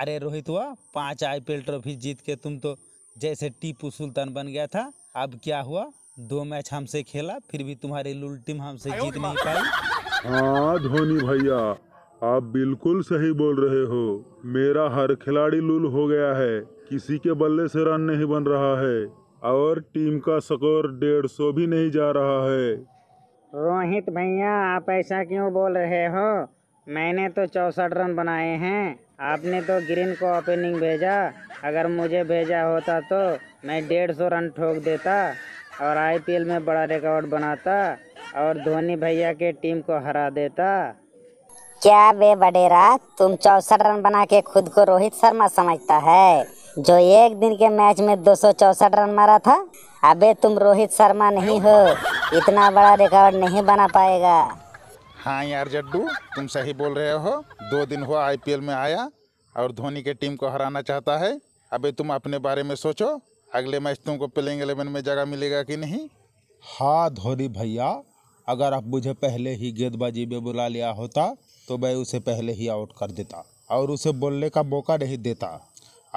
अरे रोहित हुआ पांच आईपीएल ट्रॉफी जीत के तुम तो जैसे टीपू सुल्तान बन गया था अब क्या हुआ दो मैच हमसे खेला फिर भी तुम्हारी लुल टीम हमसे जीत नहीं पाई हाँ धोनी भैया आप बिल्कुल सही बोल रहे हो मेरा हर खिलाड़ी लुल हो गया है किसी के बल्ले से रन नहीं बन रहा है और टीम का स्कोर डेढ़ सौ भी नहीं जा रहा है रोहित भैया आप ऐसा क्यों बोल रहे हो मैंने तो चौंसठ रन बनाए हैं आपने तो ग्रीन को ओपनिंग भेजा अगर मुझे भेजा होता तो मैं डेढ़ सौ रन ठोक देता और आईपीएल में बड़ा रिकॉर्ड बनाता और धोनी भैया के टीम को हरा देता क्या बे बडेरा तुम चौसठ रन बना के खुद को रोहित शर्मा समझता है जो एक दिन के मैच में दो रन मारा था अबे तुम रोहित शर्मा नहीं हो इतना बड़ा रिकॉर्ड नहीं बना पाएगा हाँ यार जड्डू तुम सही बोल रहे हो दो दिन हुआ आईपीएल में आया और धोनी के टीम को हराना चाहता है अबे तुम अपने बारे में सोचो अगले मैच तुमको प्लेइंग एलेवन में जगह मिलेगा कि नहीं हाँ धोनी भैया अगर आप मुझे पहले ही गेंदबाजी में बुला लिया होता तो मैं उसे पहले ही आउट कर देता और उसे बोलने का मौका नहीं देता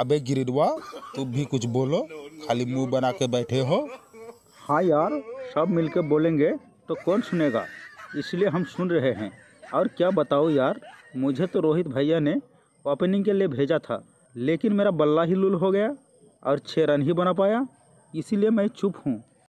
अबे गिरिडवा तुम भी कुछ बोलो खाली मुंह बना के बैठे हो हाँ यार सब मिलके बोलेंगे तो कौन सुनेगा इसलिए हम सुन रहे हैं और क्या बताओ यार मुझे तो रोहित भैया ने ओपनिंग के लिए भेजा था लेकिन मेरा बल्ला ही लुल हो गया और छः रन ही बना पाया इसीलिए मैं चुप हूँ